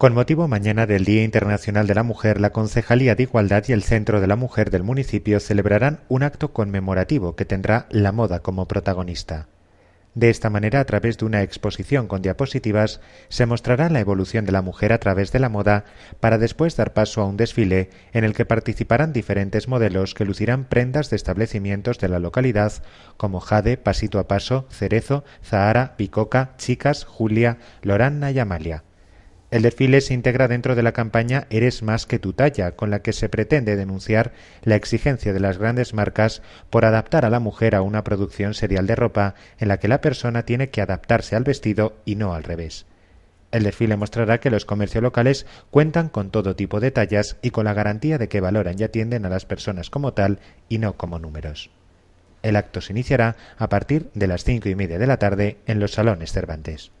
Con motivo mañana del Día Internacional de la Mujer, la Concejalía de Igualdad y el Centro de la Mujer del municipio celebrarán un acto conmemorativo que tendrá la moda como protagonista. De esta manera, a través de una exposición con diapositivas, se mostrará la evolución de la mujer a través de la moda para después dar paso a un desfile en el que participarán diferentes modelos que lucirán prendas de establecimientos de la localidad como Jade, Pasito a Paso, Cerezo, Zahara, Picoca, Chicas, Julia, Loranna y Amalia. El desfile se integra dentro de la campaña Eres más que tu talla, con la que se pretende denunciar la exigencia de las grandes marcas por adaptar a la mujer a una producción serial de ropa en la que la persona tiene que adaptarse al vestido y no al revés. El desfile mostrará que los comercios locales cuentan con todo tipo de tallas y con la garantía de que valoran y atienden a las personas como tal y no como números. El acto se iniciará a partir de las cinco y media de la tarde en los salones Cervantes.